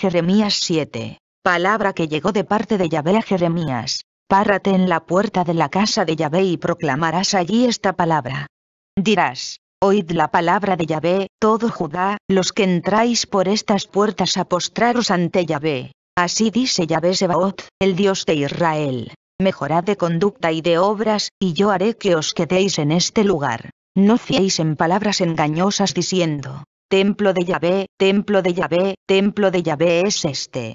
Jeremías 7. Palabra que llegó de parte de Yahvé a Jeremías. Párate en la puerta de la casa de Yahvé y proclamarás allí esta palabra. Dirás, Oíd la palabra de Yahvé, todo Judá, los que entráis por estas puertas a postraros ante Yahvé. Así dice Yahvé Sebaot, el Dios de Israel. Mejorad de conducta y de obras, y yo haré que os quedéis en este lugar. No fiéis en palabras engañosas diciendo, Templo de Yahvé, templo de Yahvé, templo de Yahvé es este.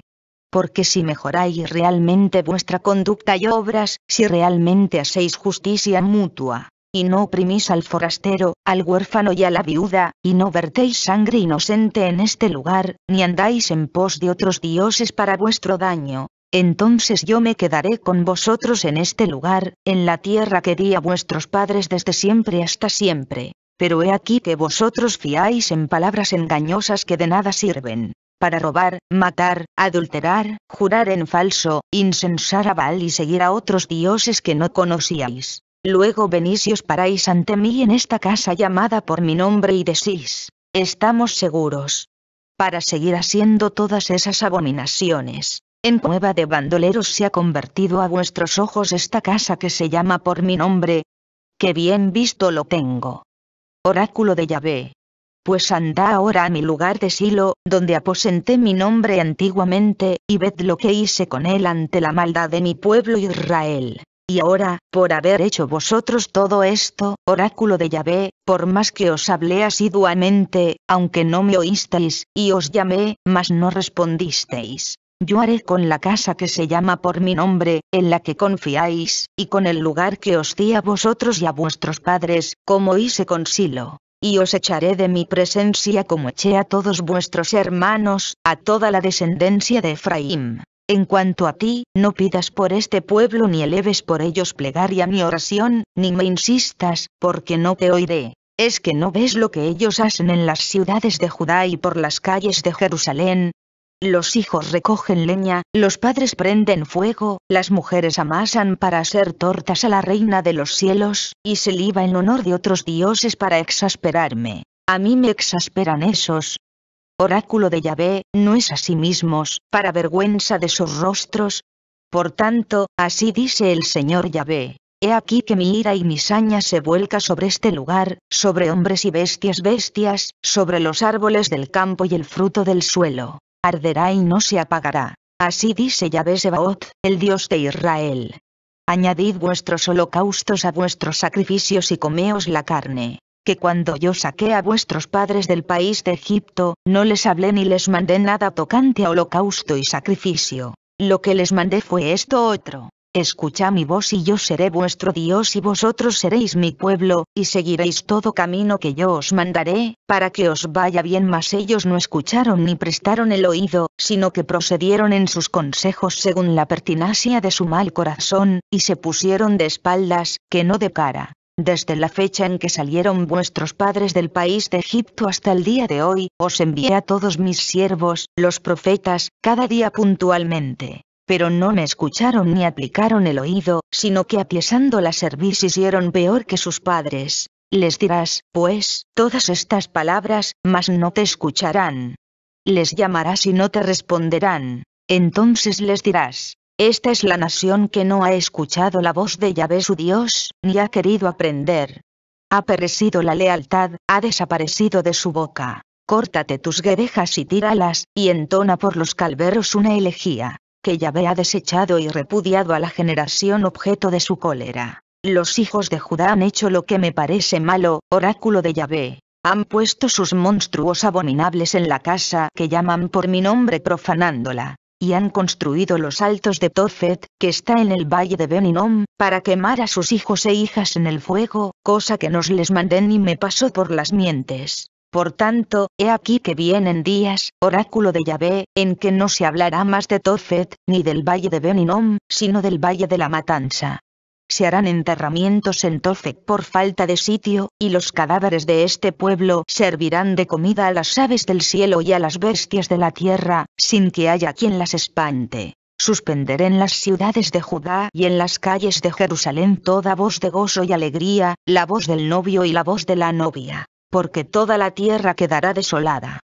Porque si mejoráis realmente vuestra conducta y obras, si realmente hacéis justicia mutua, y no oprimís al forastero, al huérfano y a la viuda, y no vertéis sangre inocente en este lugar, ni andáis en pos de otros dioses para vuestro daño, entonces yo me quedaré con vosotros en este lugar, en la tierra que di a vuestros padres desde siempre hasta siempre. Pero he aquí que vosotros fiáis en palabras engañosas que de nada sirven, para robar, matar, adulterar, jurar en falso, insensar a Baal y seguir a otros dioses que no conocíais. Luego venís y os paráis ante mí en esta casa llamada por mi nombre y decís, estamos seguros. Para seguir haciendo todas esas abominaciones, en cueva de bandoleros se ha convertido a vuestros ojos esta casa que se llama por mi nombre. que bien visto lo tengo oráculo de Yahvé. Pues anda ahora a mi lugar de Silo, donde aposenté mi nombre antiguamente, y ved lo que hice con él ante la maldad de mi pueblo Israel. Y ahora, por haber hecho vosotros todo esto, oráculo de Yahvé, por más que os hablé asiduamente, aunque no me oísteis, y os llamé, mas no respondisteis. Yo haré con la casa que se llama por mi nombre, en la que confiáis, y con el lugar que os di a vosotros y a vuestros padres, como hice con Silo. Y os echaré de mi presencia como eché a todos vuestros hermanos, a toda la descendencia de Efraín. En cuanto a ti, no pidas por este pueblo ni eleves por ellos plegaria ni oración, ni me insistas, porque no te oiré. ¿Es que no ves lo que ellos hacen en las ciudades de Judá y por las calles de Jerusalén, los hijos recogen leña, los padres prenden fuego, las mujeres amasan para hacer tortas a la reina de los cielos, y se liba en honor de otros dioses para exasperarme. A mí me exasperan esos. Oráculo de Yahvé, no es a sí mismos, para vergüenza de sus rostros. Por tanto, así dice el Señor Yahvé. He aquí que mi ira y mi saña se vuelca sobre este lugar, sobre hombres y bestias bestias, sobre los árboles del campo y el fruto del suelo arderá y no se apagará. Así dice Yahvé el Dios de Israel. Añadid vuestros holocaustos a vuestros sacrificios y comeos la carne. Que cuando yo saqué a vuestros padres del país de Egipto, no les hablé ni les mandé nada tocante a holocausto y sacrificio. Lo que les mandé fue esto otro escucha mi voz y yo seré vuestro Dios y vosotros seréis mi pueblo, y seguiréis todo camino que yo os mandaré, para que os vaya bien. Mas ellos no escucharon ni prestaron el oído, sino que procedieron en sus consejos según la pertinacia de su mal corazón, y se pusieron de espaldas, que no de cara. Desde la fecha en que salieron vuestros padres del país de Egipto hasta el día de hoy, os envié a todos mis siervos, los profetas, cada día puntualmente pero no me escucharon ni aplicaron el oído, sino que apiesando la cerviz hicieron peor que sus padres. Les dirás, pues, todas estas palabras, mas no te escucharán. Les llamarás y no te responderán. Entonces les dirás, esta es la nación que no ha escuchado la voz de Yahvé su Dios, ni ha querido aprender. Ha perecido la lealtad, ha desaparecido de su boca. Córtate tus guedejas y tíralas, y entona por los calveros una elegía que Yahvé ha desechado y repudiado a la generación objeto de su cólera. Los hijos de Judá han hecho lo que me parece malo, oráculo de Yahvé. Han puesto sus monstruos abominables en la casa que llaman por mi nombre profanándola. Y han construido los altos de Tofet, que está en el valle de Beninom, para quemar a sus hijos e hijas en el fuego, cosa que nos les mandé ni me pasó por las mientes. Por tanto, he aquí que vienen días, oráculo de Yahvé, en que no se hablará más de Tofet, ni del valle de Beninom, sino del valle de la matanza. Se harán enterramientos en Tofet por falta de sitio, y los cadáveres de este pueblo servirán de comida a las aves del cielo y a las bestias de la tierra, sin que haya quien las espante. Suspenderé en las ciudades de Judá y en las calles de Jerusalén toda voz de gozo y alegría, la voz del novio y la voz de la novia porque toda la tierra quedará desolada.